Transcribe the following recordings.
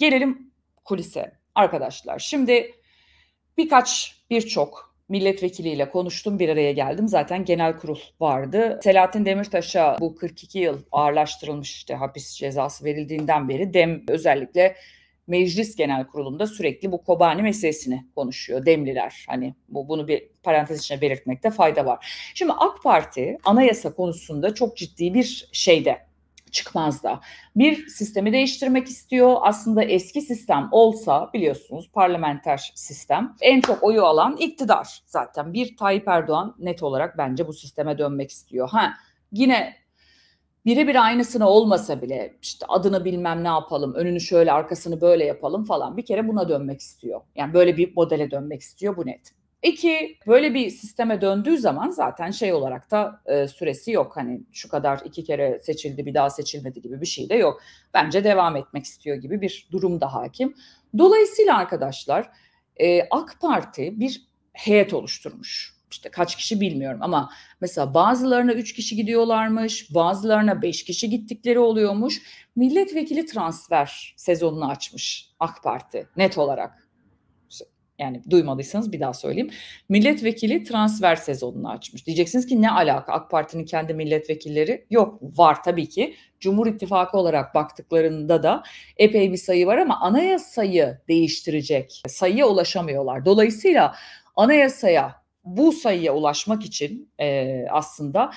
Gelelim kulise arkadaşlar. Şimdi birkaç birçok milletvekiliyle konuştum bir araya geldim. Zaten genel kurul vardı. Selahattin Demirtaş'a bu 42 yıl ağırlaştırılmış işte hapis cezası verildiğinden beri dem özellikle meclis genel kurulunda sürekli bu Kobani meselesini konuşuyor Demliler. Hani bu, bunu bir parantez içine belirtmekte fayda var. Şimdi AK Parti anayasa konusunda çok ciddi bir şeyde çıkmaz da Bir sistemi değiştirmek istiyor. Aslında eski sistem olsa biliyorsunuz parlamenter sistem en çok oyu alan iktidar zaten. Bir Tayyip Erdoğan net olarak bence bu sisteme dönmek istiyor. Ha yine biri bir aynısını olmasa bile işte adını bilmem ne yapalım, önünü şöyle arkasını böyle yapalım falan bir kere buna dönmek istiyor. Yani böyle bir modele dönmek istiyor bu net. İki, böyle bir sisteme döndüğü zaman zaten şey olarak da e, süresi yok. Hani şu kadar iki kere seçildi bir daha seçilmedi gibi bir şey de yok. Bence devam etmek istiyor gibi bir durum da hakim. Dolayısıyla arkadaşlar e, AK Parti bir heyet oluşturmuş. İşte kaç kişi bilmiyorum ama mesela bazılarına üç kişi gidiyorlarmış, bazılarına beş kişi gittikleri oluyormuş. Milletvekili transfer sezonunu açmış AK Parti net olarak. Yani duymadıysanız bir daha söyleyeyim. Milletvekili transfer sezonunu açmış. Diyeceksiniz ki ne alaka AK Parti'nin kendi milletvekilleri? Yok var tabii ki. Cumhur İttifakı olarak baktıklarında da epey bir sayı var ama anayasayı değiştirecek sayıya ulaşamıyorlar. Dolayısıyla anayasaya bu sayıya ulaşmak için e, aslında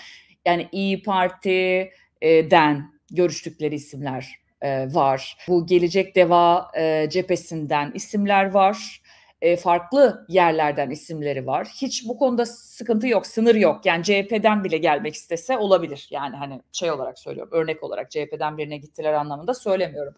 yani İyi Parti'den görüştükleri isimler e, var. Bu Gelecek Deva e, cephesinden isimler var e, farklı yerlerden isimleri var. Hiç bu konuda sıkıntı yok, sınır yok. Yani CHP'den bile gelmek istese olabilir. Yani hani şey olarak söylüyorum, örnek olarak CHP'den birine gittiler anlamında söylemiyorum.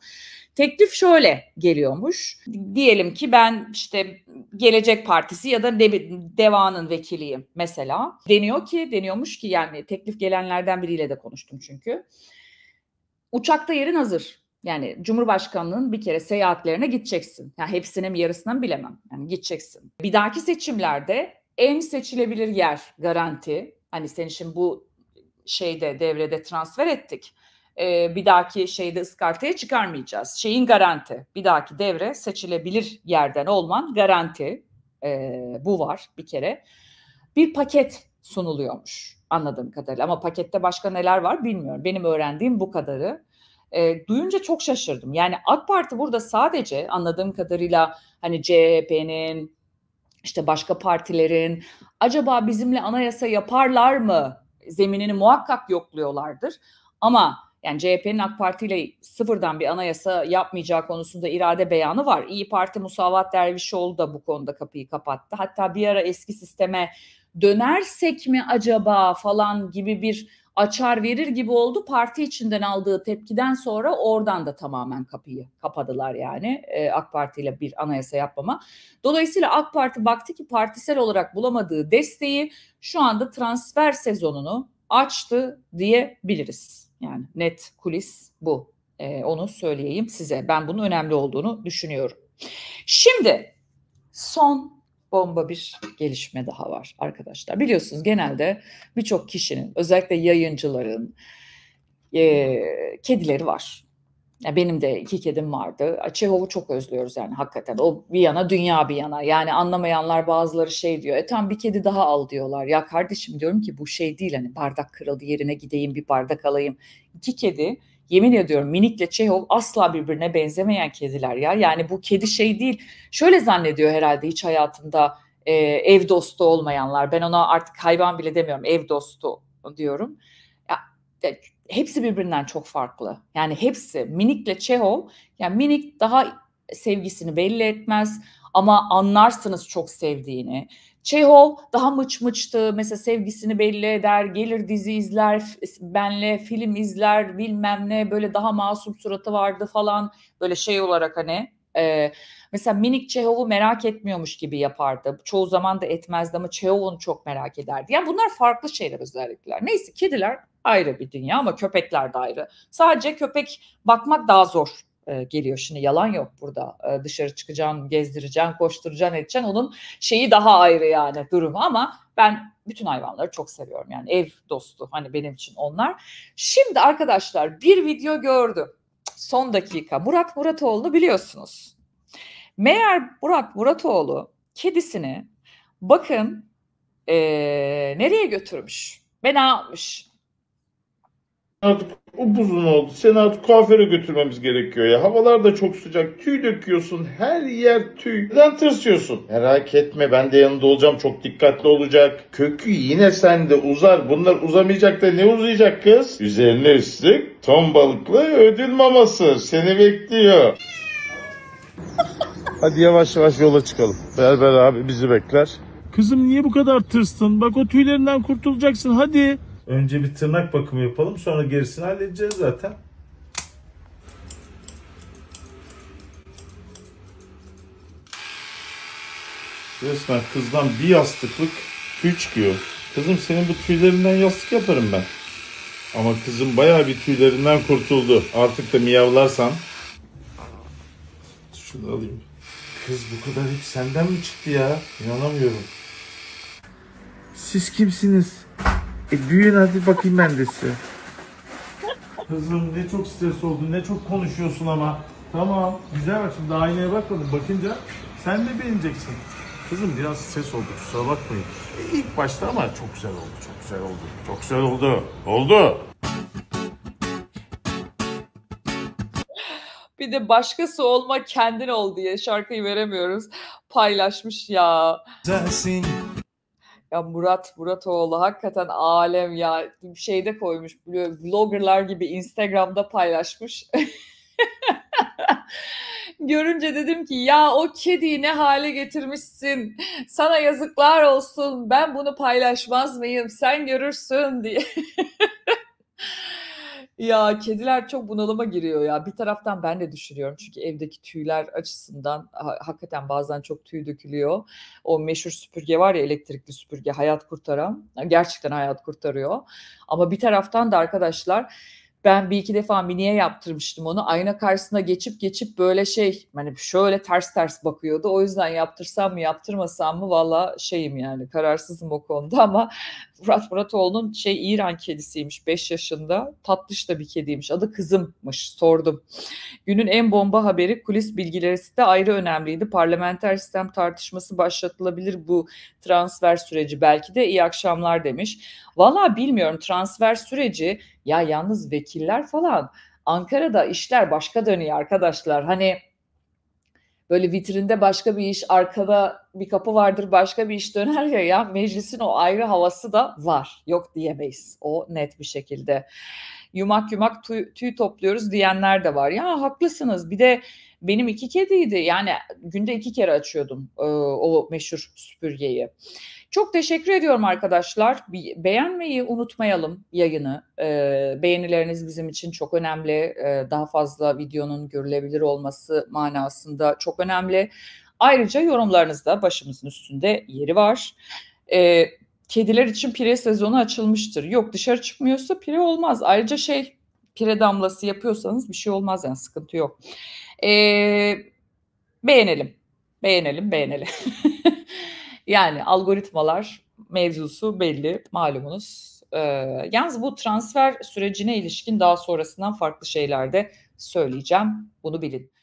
Teklif şöyle geliyormuş. Diyelim ki ben işte Gelecek Partisi ya da ne, Deva'nın vekiliyim mesela. Deniyor ki, deniyormuş ki yani teklif gelenlerden biriyle de konuştum çünkü. Uçakta yerin hazır. Yani Cumhurbaşkanlığının bir kere seyahatlerine gideceksin. Yani hepsinin mi yarısına mı bilemem. Yani gideceksin. Bir dahaki seçimlerde en seçilebilir yer garanti. Hani senin için bu şeyde devrede transfer ettik. Ee, bir dahaki şeyde ıskartaya çıkarmayacağız. Şeyin garanti. Bir dahaki devre seçilebilir yerden olman garanti. Ee, bu var bir kere. Bir paket sunuluyormuş anladığım kadarıyla. Ama pakette başka neler var bilmiyorum. Benim öğrendiğim bu kadarı e, duyunca çok şaşırdım. Yani AK Parti burada sadece anladığım kadarıyla hani CHP'nin işte başka partilerin acaba bizimle anayasa yaparlar mı zeminini muhakkak yokluyorlardır. Ama yani CHP'nin AK Parti ile sıfırdan bir anayasa yapmayacağı konusunda irade beyanı var. İyi Parti Musavat Dervişoğlu da bu konuda kapıyı kapattı. Hatta bir ara eski sisteme dönersek mi acaba falan gibi bir açar verir gibi oldu. Parti içinden aldığı tepkiden sonra oradan da tamamen kapıyı kapadılar yani e, AK Parti ile bir anayasa yapmama. Dolayısıyla AK Parti baktı ki partisel olarak bulamadığı desteği şu anda transfer sezonunu açtı diyebiliriz. Yani net kulis bu. E, onu söyleyeyim size. Ben bunun önemli olduğunu düşünüyorum. Şimdi son bomba bir gelişme daha var arkadaşlar. Biliyorsunuz genelde birçok kişinin özellikle yayıncıların e, kedileri var. Yani benim de iki kedim vardı. Çehov'u çok özlüyoruz yani hakikaten. O bir yana dünya bir yana. Yani anlamayanlar bazıları şey diyor. E tam bir kedi daha al diyorlar. Ya kardeşim diyorum ki bu şey değil hani bardak kırıldı yerine gideyim bir bardak alayım. İki kedi yemin ediyorum minikle Çehov asla birbirine benzemeyen kediler ya. Yani bu kedi şey değil. Şöyle zannediyor herhalde hiç hayatında e, ev dostu olmayanlar. Ben ona artık hayvan bile demiyorum. Ev dostu diyorum. Ya, ya, hepsi birbirinden çok farklı. Yani hepsi minikle Çehov yani minik daha sevgisini belli etmez ama anlarsınız çok sevdiğini. Çehov daha mıç mıçtı. Mesela sevgisini belli eder. Gelir dizi izler, benle film izler bilmem ne. Böyle daha masum suratı vardı falan. Böyle şey olarak hani. E, mesela minik Çehov'u merak etmiyormuş gibi yapardı. Çoğu zaman da etmezdi ama Çehov'unu çok merak ederdi. Yani bunlar farklı şeyler özellikler. Neyse kediler ayrı bir dünya ama köpekler de ayrı. Sadece köpek bakmak daha zor e, geliyor. Şimdi yalan yok burada. E, dışarı çıkacaksın, gezdireceksin, koşturacaksın, edeceksin. Onun şeyi daha ayrı yani durumu ama ben bütün hayvanları çok seviyorum. Yani ev dostu hani benim için onlar. Şimdi arkadaşlar bir video gördüm. Son dakika. Murat Muratoğlu biliyorsunuz. Meğer Murat Muratoğlu kedisini bakın e, nereye götürmüş ben ne yapmış? artık upuzun oldu. Seni artık kuaföre götürmemiz gerekiyor ya. Havalar da çok sıcak. Tüy döküyorsun. Her yer tüy. Neden tırsıyorsun? Merak etme ben de yanında olacağım. Çok dikkatli olacak. Kökü yine sende uzar. Bunlar uzamayacak da ne uzayacak kız? Üzerine üstlük ton balıklı ödül maması. Seni bekliyor. Hadi yavaş yavaş yola çıkalım. Berber abi bizi bekler. Kızım niye bu kadar tırstın? Bak o tüylerinden kurtulacaksın hadi. Önce bir tırnak bakımı yapalım. Sonra gerisini halledeceğiz zaten. Resmen kızdan bir yastıklık tüy çıkıyor. Kızım senin bu tüylerinden yastık yaparım ben. Ama kızım bayağı bir tüylerinden kurtuldu. Artık da miyavlarsan. Şunu alayım. Kız bu kadar hep senden mi çıktı ya? İnanamıyorum. Siz kimsiniz? E büyüyün hadi bakayım ben de size. Kızım ne çok stres oldun, ne çok konuşuyorsun ama. Tamam, güzel bak şimdi aynaya bakmadım. Bakınca sen de beğeneceksin. Kızım biraz stres oldu, kusura bakmayın. E, ilk başta ama çok güzel oldu, çok güzel oldu. Çok güzel oldu, oldu. Bir de başkası olma kendin ol diye şarkıyı veremiyoruz. Paylaşmış ya. Güzelsin. Ya Murat Muratoğlu hakikaten alem ya bir şeyde koymuş bloggerlar gibi Instagram'da paylaşmış. Görünce dedim ki ya o kediyi ne hale getirmişsin. Sana yazıklar olsun. Ben bunu paylaşmaz mıyım? Sen görürsün diye. Ya kediler çok bunalıma giriyor ya. Bir taraftan ben de düşünüyorum çünkü evdeki tüyler açısından ha- hakikaten bazen çok tüy dökülüyor. O meşhur süpürge var ya elektrikli süpürge hayat kurtaran. Gerçekten hayat kurtarıyor. Ama bir taraftan da arkadaşlar ben bir iki defa miniye yaptırmıştım onu. Ayna karşısına geçip geçip böyle şey hani şöyle ters ters bakıyordu. O yüzden yaptırsam mı yaptırmasam mı valla şeyim yani kararsızım o konuda ama Murat Muratoğlu'nun şey İran kedisiymiş 5 yaşında. Tatlış da bir kediymiş. Adı kızımmış sordum. Günün en bomba haberi kulis bilgileri de ayrı önemliydi. Parlamenter sistem tartışması başlatılabilir bu transfer süreci. Belki de iyi akşamlar demiş. Valla bilmiyorum transfer süreci ya yalnız vekiller falan Ankara'da işler başka dönüyor arkadaşlar. Hani böyle vitrinde başka bir iş, arkada bir kapı vardır başka bir iş döner ya ya meclisin o ayrı havası da var. Yok diyemeyiz. O net bir şekilde yumak yumak tüy, tüy topluyoruz diyenler de var. Ya haklısınız bir de benim iki kediydi yani günde iki kere açıyordum e, o meşhur süpürgeyi. Çok teşekkür ediyorum arkadaşlar. Beğenmeyi unutmayalım yayını. E, beğenileriniz bizim için çok önemli. E, daha fazla videonun görülebilir olması manasında çok önemli. Ayrıca yorumlarınızda başımızın üstünde yeri var. E, kediler için pire sezonu açılmıştır. Yok dışarı çıkmıyorsa pire olmaz. Ayrıca şey pire damlası yapıyorsanız bir şey olmaz yani sıkıntı yok. Ee, beğenelim. Beğenelim, beğenelim. yani algoritmalar mevzusu belli malumunuz. Ee, yalnız bu transfer sürecine ilişkin daha sonrasından farklı şeyler de söyleyeceğim. Bunu bilin.